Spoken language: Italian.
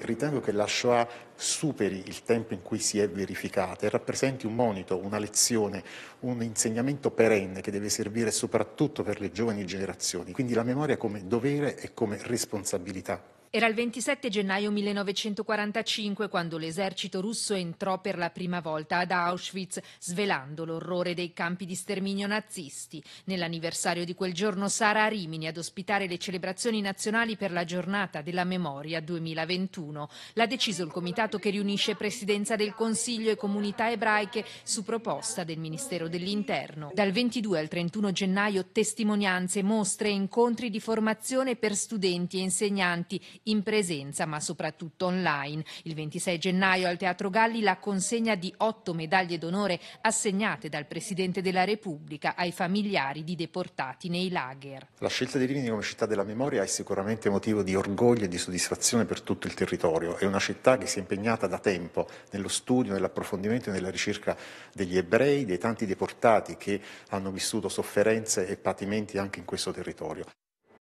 ritengo che la Shoah superi il tempo in cui si è verificata e rappresenti un monito, una lezione, un insegnamento perenne che deve servire soprattutto per le giovani generazioni. Quindi la memoria come dovere e come responsabilità. Era il 27 gennaio 1945 quando l'esercito russo entrò per la prima volta ad Auschwitz, svelando l'orrore dei campi di sterminio nazisti. Nell'anniversario di quel giorno Sara Rimini ad ospitare le celebrazioni nazionali per la giornata della memoria 2021. L'ha deciso il comitato che riunisce Presidenza del Consiglio e comunità ebraiche su proposta del Ministero dell'Interno. Dal 22 al 31 gennaio testimonianze, mostre e incontri di formazione per studenti e insegnanti in presenza ma soprattutto online. Il 26 gennaio al Teatro Galli la consegna di otto medaglie d'onore assegnate dal Presidente della Repubblica ai familiari di deportati nei lager. La scelta di Rimini come città della memoria è sicuramente motivo di orgoglio e di soddisfazione per tutto il territorio. È una città che si è impegnata da tempo nello studio, nell'approfondimento e nella ricerca degli ebrei, dei tanti deportati che hanno vissuto sofferenze e patimenti anche in questo territorio.